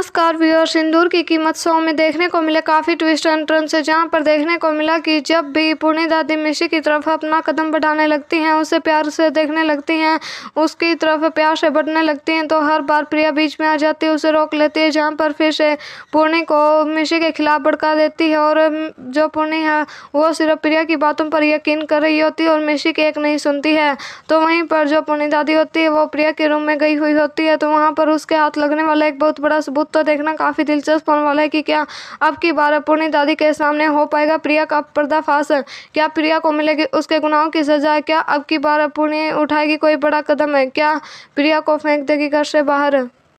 नमस्कार व्यूअर सिंदूर की कीमत सौ में देखने को मिले काफ़ी ट्विस्ट एंड टर्न से जहां पर देखने को मिला कि जब भी पुणे दादी मिशी की तरफ अपना कदम बढ़ाने लगती हैं उसे प्यार से देखने लगती हैं उसकी तरफ प्यार से बढ़ने लगती हैं तो हर बार प्रिया बीच में आ जाती है उसे रोक लेती है जहाँ पर फिर से पुणे को मिशी के खिलाफ भड़का देती है और जो पुणे है वो सिर्फ प्रिया की बातों पर यकीन कर रही होती है और मिशी की एक नहीं सुनती है तो वहीं पर जो पुणे दादी होती है वो प्रिया के रूम में गई हुई होती है तो वहाँ पर उसके हाथ लगने वाला एक बहुत बड़ा सबूत तो देखना काफ़ी दिलचस्प होने वाला है कि क्या अब की बार पूर्णी दादी के सामने हो पाएगा प्रिया का पर्दाफाश क्या प्रिया को मिलेगी उसके गुनाहों की सजा क्या अब की बार पूर्णी उठाएगी कोई बड़ा कदम है क्या प्रिया को फेंक देगी घर से बाहर